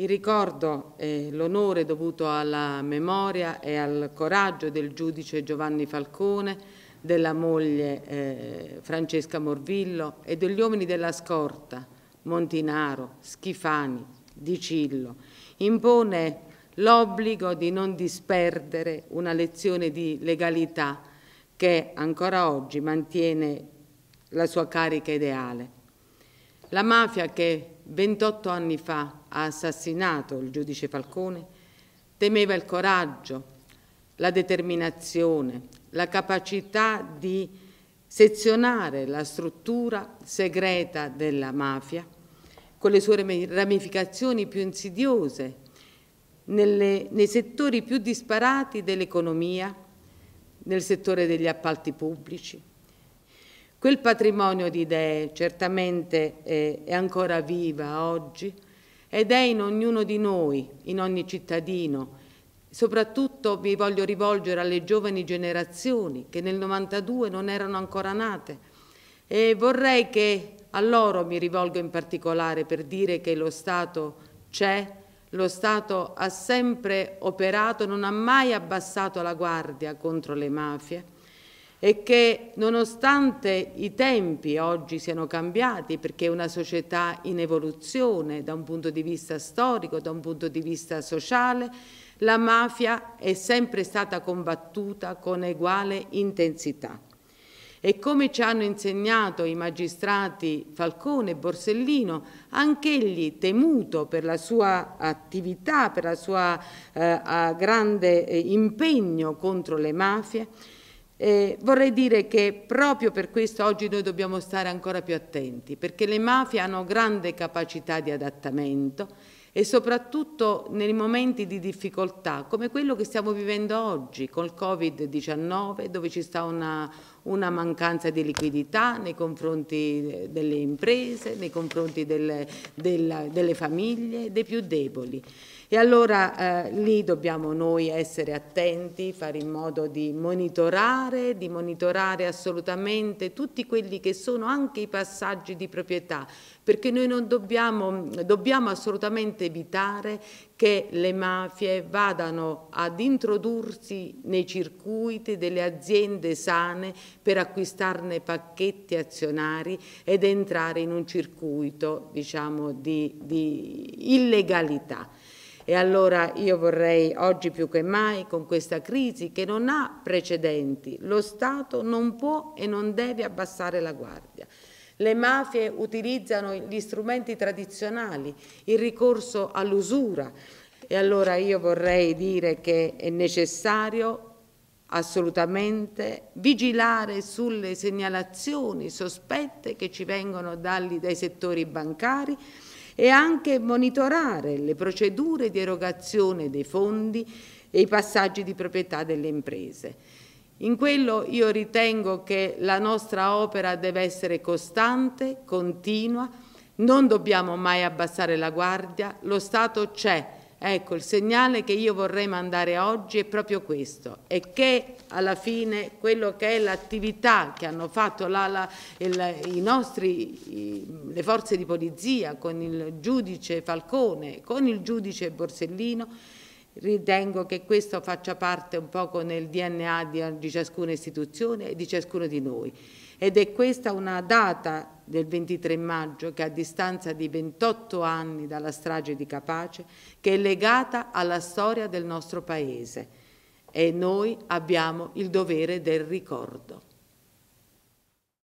Il ricordo e l'onore dovuto alla memoria e al coraggio del giudice Giovanni Falcone, della moglie eh, Francesca Morvillo e degli uomini della scorta Montinaro, Schifani, Di Cillo, impone l'obbligo di non disperdere una lezione di legalità che ancora oggi mantiene la sua carica ideale. La mafia che 28 anni fa ha assassinato il giudice Falcone, temeva il coraggio, la determinazione, la capacità di sezionare la struttura segreta della mafia con le sue ramificazioni più insidiose nelle, nei settori più disparati dell'economia, nel settore degli appalti pubblici, Quel patrimonio di idee certamente è, ancora viva oggi ed è in ognuno di noi, in ogni cittadino, Soprattutto vi voglio rivolgere alle giovani generazioni che nel 92 non erano ancora nate e vorrei che a loro mi rivolgo in particolare per dire che lo Stato c'è, lo Stato ha sempre operato, non ha mai abbassato la guardia contro le mafie e che nonostante i tempi oggi siano cambiati, perché è una società in evoluzione da un punto di vista storico, da un punto di vista sociale, la mafia è sempre stata combattuta con uguale intensità. E come ci hanno insegnato i magistrati Falcone e Borsellino, anch'egli temuto per la sua attività, per il suo eh, grande eh, impegno contro le mafie, eh, vorrei dire che proprio per questo oggi noi dobbiamo stare ancora più attenti, perché le mafie hanno grande capacità di adattamento e soprattutto nei momenti di difficoltà, come quello che stiamo vivendo oggi col Covid-19, dove ci sta una, una mancanza di liquidità nei confronti delle imprese, nei confronti delle, della, delle famiglie, dei più deboli. E allora eh, lì dobbiamo noi essere attenti, fare in modo di monitorare, di monitorare assolutamente tutti quelli che sono anche i passaggi di proprietà, perché noi non dobbiamo, dobbiamo assolutamente evitare che le mafie vadano ad introdursi nei circuiti delle aziende sane per acquistarne pacchetti azionari ed entrare in un circuito diciamo, di, di illegalità. E allora io vorrei oggi più che mai, con questa crisi che non ha precedenti, lo Stato non può e non deve abbassare la guardia. Le mafie utilizzano gli strumenti tradizionali, il ricorso all'usura. E allora io vorrei dire che è necessario assolutamente vigilare sulle segnalazioni sospette che ci vengono dai, dai settori bancari e anche monitorare le procedure di erogazione dei fondi e i passaggi di proprietà delle imprese. In quello io ritengo che la nostra opera deve essere costante, continua, non dobbiamo mai abbassare la guardia, lo Stato c'è, Ecco, il segnale che io vorrei mandare oggi è proprio questo, è che alla fine quello che è l'attività che hanno fatto la, la, il, nostri, i, le forze di polizia con il giudice Falcone, con il giudice Borsellino, ritengo che questo faccia parte un poco nel DNA di, di ciascuna istituzione e di ciascuno di noi ed è questa una data del 23 maggio che a distanza di 28 anni dalla strage di Capace che è legata alla storia del nostro Paese e noi abbiamo il dovere del ricordo.